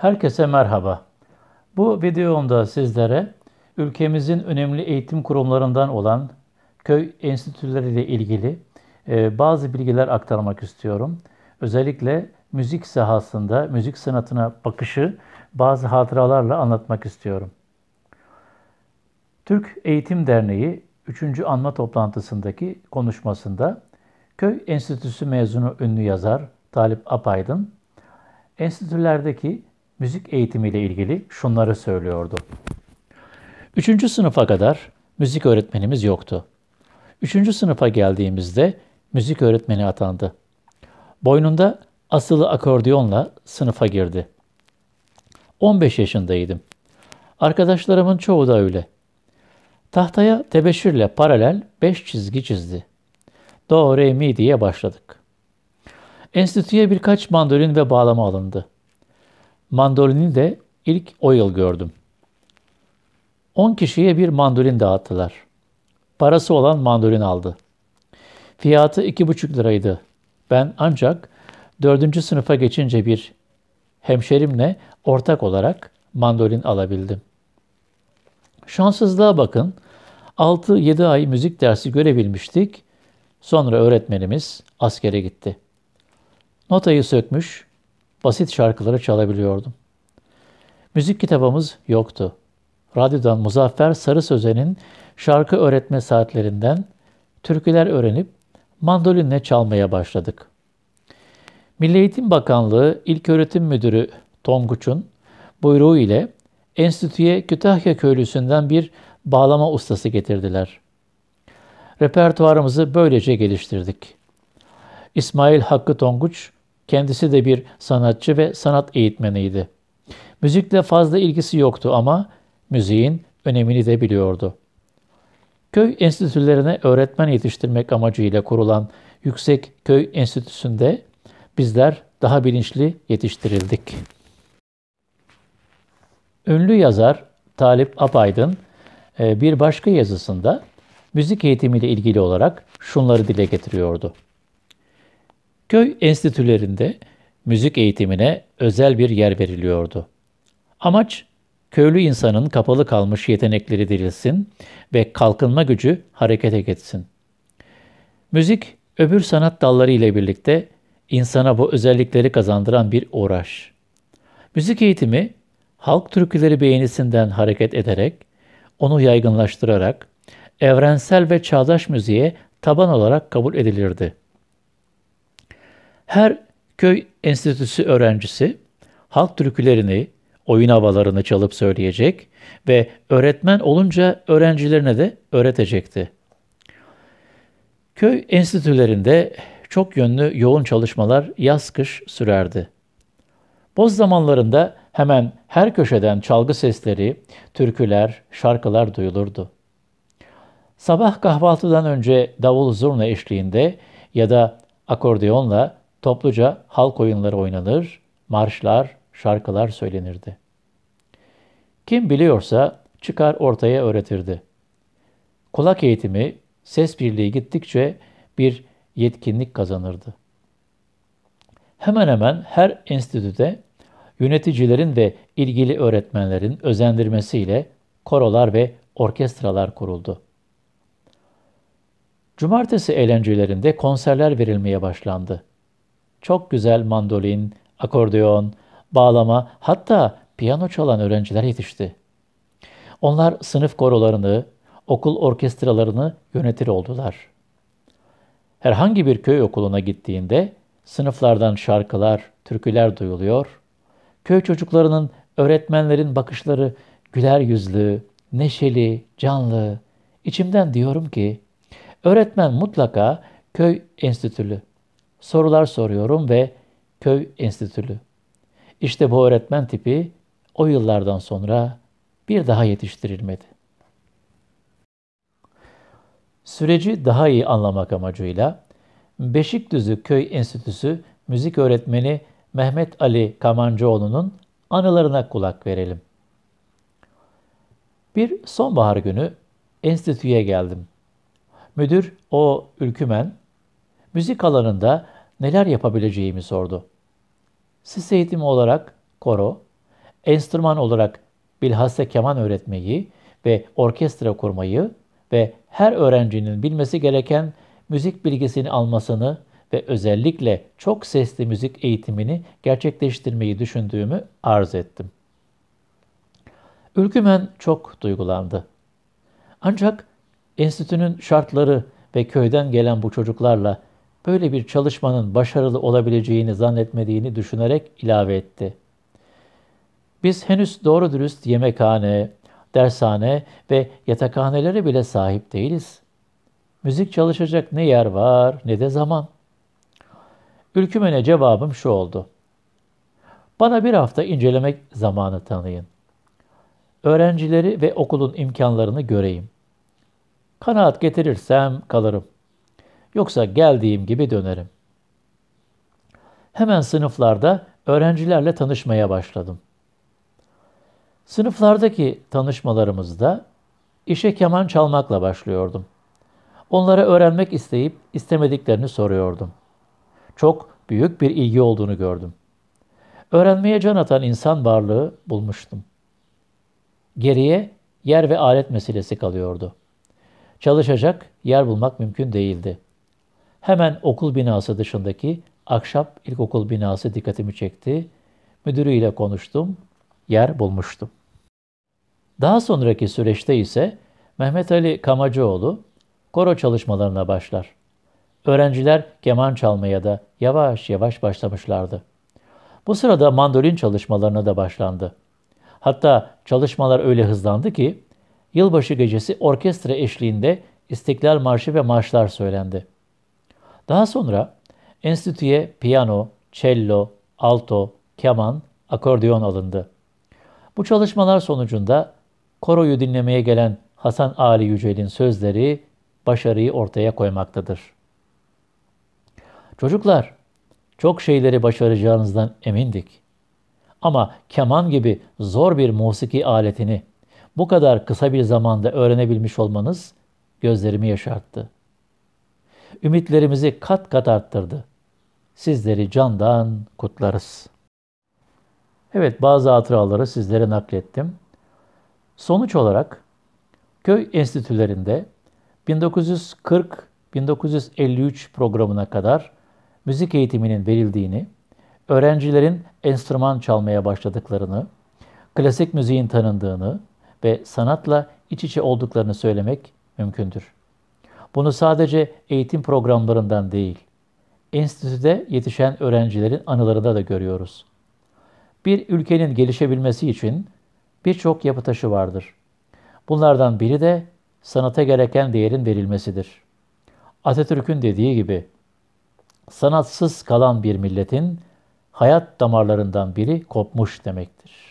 Herkese merhaba. Bu videomda sizlere ülkemizin önemli eğitim kurumlarından olan köy enstitüleri ilgili e, bazı bilgiler aktarmak istiyorum. Özellikle müzik sahasında, müzik sanatına bakışı bazı hatıralarla anlatmak istiyorum. Türk Eğitim Derneği 3. anma toplantısındaki konuşmasında Köy Enstitüsü mezunu ünlü yazar Talip Apaydın, enstitülerdeki müzik eğitimiyle ilgili şunları söylüyordu. Üçüncü sınıfa kadar müzik öğretmenimiz yoktu. Üçüncü sınıfa geldiğimizde müzik öğretmeni atandı. Boynunda asılı akordiyonla sınıfa girdi. 15 yaşındaydım. Arkadaşlarımın çoğu da öyle. Tahtaya tebeşirle paralel 5 çizgi çizdi. Do, re, mi diye başladık. Enstitüye birkaç mandolin ve bağlama alındı. Mandolini de ilk o yıl gördüm. 10 kişiye bir mandolin dağıttılar. Parası olan mandolin aldı. Fiyatı 2,5 liraydı. Ben ancak 4. sınıfa geçince bir hemşerimle ortak olarak mandolin alabildim. Şanssızlığa bakın. 6-7 ay müzik dersi görebilmiştik. Sonra öğretmenimiz askere gitti. Notayı sökmüş, basit şarkıları çalabiliyordum. Müzik kitabımız yoktu. Radyodan Muzaffer Sarı Sözen'in şarkı öğretme saatlerinden türküler öğrenip mandolinle çalmaya başladık. Milli Eğitim Bakanlığı öğretim Müdürü Tonguç'un buyruğu ile enstitüye Kütahya köylüsünden bir bağlama ustası getirdiler. Repertuarımızı böylece geliştirdik. İsmail Hakkı Tonguç, Kendisi de bir sanatçı ve sanat eğitmeniydi. Müzikle fazla ilgisi yoktu ama müziğin önemini de biliyordu. Köy enstitülerine öğretmen yetiştirmek amacıyla kurulan Yüksek Köy Enstitüsü'nde bizler daha bilinçli yetiştirildik. Ünlü yazar Talip Apaydın e, bir başka yazısında müzik eğitimiyle ilgili olarak şunları dile getiriyordu. Köy enstitülerinde müzik eğitimine özel bir yer veriliyordu. Amaç köylü insanın kapalı kalmış yetenekleri dirilsin ve kalkınma gücü harekete geçsin. Müzik öbür sanat dalları ile birlikte insana bu özellikleri kazandıran bir uğraş. Müzik eğitimi halk türküleri beğenisinden hareket ederek, onu yaygınlaştırarak evrensel ve çağdaş müziğe taban olarak kabul edilirdi. Her köy enstitüsü öğrencisi halk türkülerini, oyun havalarını çalıp söyleyecek ve öğretmen olunca öğrencilerine de öğretecekti. Köy enstitülerinde çok yönlü yoğun çalışmalar yaz-kış sürerdi. Boz zamanlarında hemen her köşeden çalgı sesleri, türküler, şarkılar duyulurdu. Sabah kahvaltıdan önce davul zurna eşliğinde ya da akordeonla Topluca halk oyunları oynanır, marşlar, şarkılar söylenirdi. Kim biliyorsa çıkar ortaya öğretirdi. Kulak eğitimi, ses birliği gittikçe bir yetkinlik kazanırdı. Hemen hemen her enstitüde yöneticilerin ve ilgili öğretmenlerin özendirmesiyle korolar ve orkestralar kuruldu. Cumartesi eğlencelerinde konserler verilmeye başlandı. Çok güzel mandolin, akordeon, bağlama hatta piyano çalan öğrenciler yetişti. Onlar sınıf korolarını, okul orkestralarını yönetir oldular. Herhangi bir köy okuluna gittiğinde sınıflardan şarkılar, türküler duyuluyor. Köy çocuklarının öğretmenlerin bakışları güler yüzlü, neşeli, canlı. İçimden diyorum ki öğretmen mutlaka köy enstitülü sorular soruyorum ve köy enstitülü. İşte bu öğretmen tipi o yıllardan sonra bir daha yetiştirilmedi. Süreci daha iyi anlamak amacıyla Beşikdüzü Köy Enstitüsü müzik öğretmeni Mehmet Ali Kamancıoğlu'nun anılarına kulak verelim. Bir sonbahar günü enstitüye geldim. Müdür o ülkümen müzik alanında neler yapabileceğimi sordu. Ses eğitimi olarak koro, enstrüman olarak bilhassa keman öğretmeyi ve orkestra kurmayı ve her öğrencinin bilmesi gereken müzik bilgisini almasını ve özellikle çok sesli müzik eğitimini gerçekleştirmeyi düşündüğümü arz ettim. Ülkümen çok duygulandı. Ancak enstitünün şartları ve köyden gelen bu çocuklarla böyle bir çalışmanın başarılı olabileceğini zannetmediğini düşünerek ilave etti. Biz henüz doğru dürüst yemekhane, dershane ve yatakhanelere bile sahip değiliz. Müzik çalışacak ne yer var ne de zaman. Ülkümene cevabım şu oldu. Bana bir hafta incelemek zamanı tanıyın. Öğrencileri ve okulun imkanlarını göreyim. Kanaat getirirsem kalırım. Yoksa geldiğim gibi dönerim. Hemen sınıflarda öğrencilerle tanışmaya başladım. Sınıflardaki tanışmalarımızda işe keman çalmakla başlıyordum. Onlara öğrenmek isteyip istemediklerini soruyordum. Çok büyük bir ilgi olduğunu gördüm. Öğrenmeye can atan insan varlığı bulmuştum. Geriye yer ve alet meselesi kalıyordu. Çalışacak yer bulmak mümkün değildi. Hemen okul binası dışındaki Akşap İlkokul binası dikkatimi çekti. Müdürüyle konuştum, yer bulmuştum. Daha sonraki süreçte ise Mehmet Ali Kamacıoğlu koro çalışmalarına başlar. Öğrenciler keman çalmaya da yavaş yavaş başlamışlardı. Bu sırada mandolin çalışmalarına da başlandı. Hatta çalışmalar öyle hızlandı ki yılbaşı gecesi orkestra eşliğinde İstiklal Marşı ve marşlar söylendi. Daha sonra enstitüye piyano, cello, alto, keman, akordeon alındı. Bu çalışmalar sonucunda koroyu dinlemeye gelen Hasan Ali Yücel'in sözleri başarıyı ortaya koymaktadır. Çocuklar, çok şeyleri başaracağınızdan emindik. Ama keman gibi zor bir musiki aletini bu kadar kısa bir zamanda öğrenebilmiş olmanız gözlerimi yaşarttı.'' ümitlerimizi kat kat arttırdı. Sizleri candan kutlarız. Evet bazı hatıraları sizlere naklettim. Sonuç olarak köy enstitülerinde 1940-1953 programına kadar müzik eğitiminin verildiğini, öğrencilerin enstrüman çalmaya başladıklarını, klasik müziğin tanındığını ve sanatla iç içe olduklarını söylemek mümkündür. Bunu sadece eğitim programlarından değil, enstitüde yetişen öğrencilerin anılarında da görüyoruz. Bir ülkenin gelişebilmesi için birçok yapı taşı vardır. Bunlardan biri de sanata gereken değerin verilmesidir. Atatürk'ün dediği gibi, sanatsız kalan bir milletin hayat damarlarından biri kopmuş demektir.